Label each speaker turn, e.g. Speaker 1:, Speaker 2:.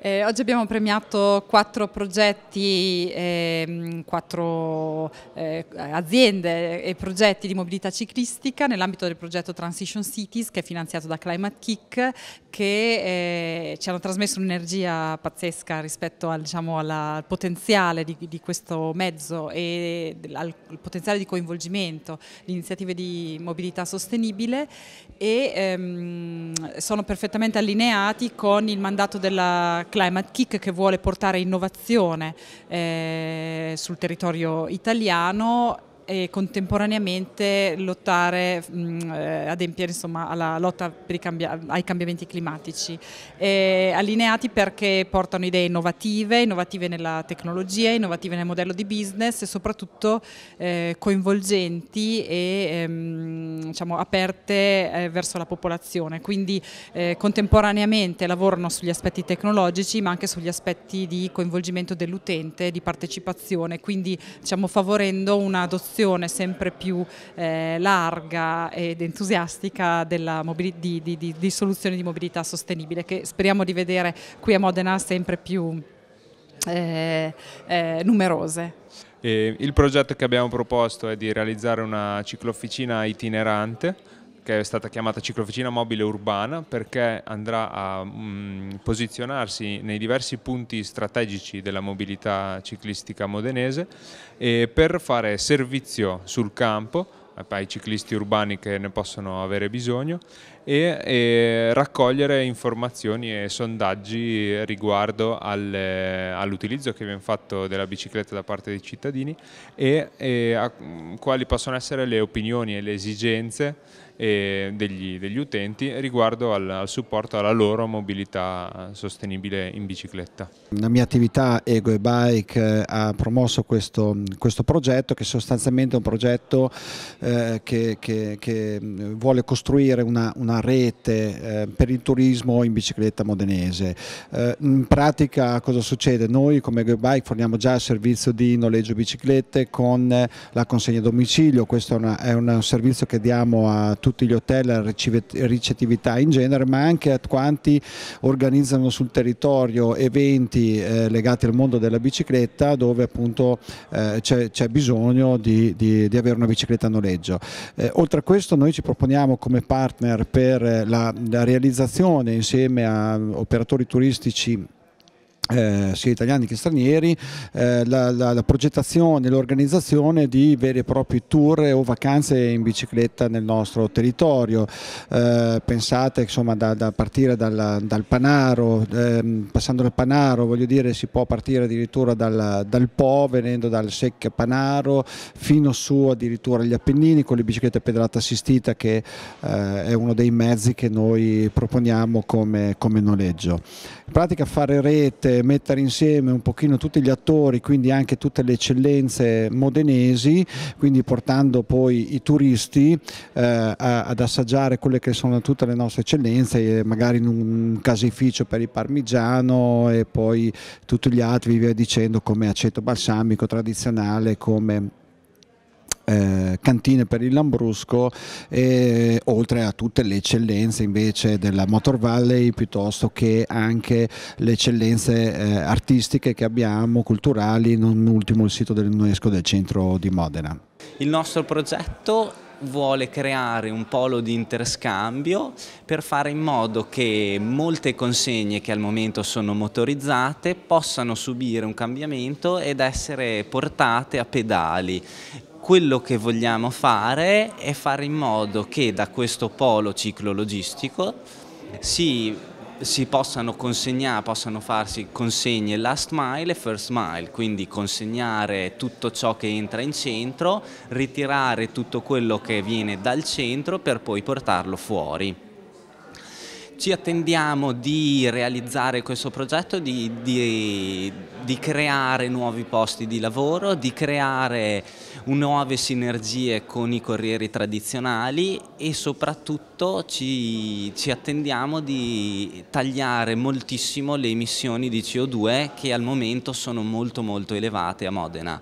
Speaker 1: Eh, oggi abbiamo premiato quattro progetti, ehm, quattro eh, aziende e progetti di mobilità ciclistica nell'ambito del progetto Transition Cities che è finanziato da Climate Kick che eh, ci hanno trasmesso un'energia pazzesca rispetto al, diciamo, alla, al potenziale di, di, questo mezzo e al, al potenziale di coinvolgimento, di iniziative di mobilità sostenibile e ehm, sono perfettamente allineati con il mandato della Climate Kick che vuole portare innovazione eh, sul territorio italiano e contemporaneamente lottare, mh, eh, adempiere insomma, alla lotta cambia ai cambiamenti climatici. E allineati perché portano idee innovative, innovative nella tecnologia, innovative nel modello di business e soprattutto eh, coinvolgenti e ehm, diciamo, aperte eh, verso la popolazione. Quindi eh, contemporaneamente lavorano sugli aspetti tecnologici ma anche sugli aspetti di coinvolgimento dell'utente, di partecipazione, quindi diciamo, favorendo un'adozione diffusione sempre più eh, larga ed entusiastica di, di, di soluzioni di mobilità sostenibile che speriamo di vedere qui a Modena sempre più eh, eh, numerose.
Speaker 2: Eh, il progetto che abbiamo proposto è di realizzare una ciclofficina itinerante che è stata chiamata ciclofficina mobile urbana perché andrà a mh, mm, posizionarsi nei diversi punti strategici della mobilità ciclistica modenese per fare servizio sul campo ai ciclisti urbani che ne possono avere bisogno e, e raccogliere informazioni e sondaggi riguardo al, eh, all'utilizzo che viene fatto della bicicletta da parte dei cittadini e, e a, mm, quali possono essere le opinioni e le esigenze eh, degli, degli, utenti riguardo al, al supporto alla loro mobilità sostenibile in bicicletta.
Speaker 3: La mia attività Ego e Bike eh, ha promosso questo, questo progetto che sostanzialmente è un progetto eh, che, che, che, mm, vuole costruire una, una rete eh, per il turismo in bicicletta modenese. Eh, in pratica cosa succede? Noi come GoBike forniamo già il servizio di noleggio biciclette con la consegna a domicilio, questo è, una, è un servizio che diamo a tutti gli hotel, a ricettività in genere, ma anche a quanti organizzano sul territorio eventi eh, legati al mondo della bicicletta dove appunto eh, c'è bisogno di, di, di, avere una bicicletta a noleggio. Eh, oltre a questo noi ci proponiamo come partner per per la, la realizzazione insieme a operatori turistici eh, sia italiani che stranieri, eh, la, la, la, progettazione l'organizzazione di veri e propri tour o vacanze in bicicletta nel nostro territorio. Eh, pensate insomma da, da partire dal, dal Panaro, ehm, passando dal Panaro voglio dire si può partire addirittura dal, dal Po, venendo dal Secca Panaro fino su addirittura agli Appennini con le biciclette pedalata assistita che eh, è uno dei mezzi che noi proponiamo come, come noleggio. In pratica fare rete mettere insieme un pochino tutti gli attori, quindi anche tutte le eccellenze modenesi, quindi portando poi i turisti eh, ad assaggiare quelle che sono tutte le nostre eccellenze, magari in un casificio per il parmigiano e poi tutti gli altri, via dicendo, come aceto balsamico tradizionale, come... Eh, cantine per il Lambrusco, e, oltre a tutte le eccellenze invece della Motor Valley piuttosto che anche le eccellenze eh, artistiche che abbiamo, culturali, non ultimo il sito dell'UNESCO del centro di Modena.
Speaker 4: Il nostro progetto vuole creare un polo di interscambio per fare in modo che molte consegne che al momento sono motorizzate possano subire un cambiamento ed essere portate a pedali quello che vogliamo fare è fare in modo che da questo polo ciclologistico si si possano consegnare, possano farsi consegne last mile e first mile, quindi consegnare tutto ciò che entra in centro, ritirare tutto quello che viene dal centro per poi portarlo fuori. Ci attendiamo di realizzare questo progetto, di, di, di creare nuovi posti di lavoro, di creare nuove sinergie con i corrieri tradizionali e soprattutto ci, ci, attendiamo di tagliare moltissimo le emissioni di CO2 che al momento sono molto molto elevate a Modena.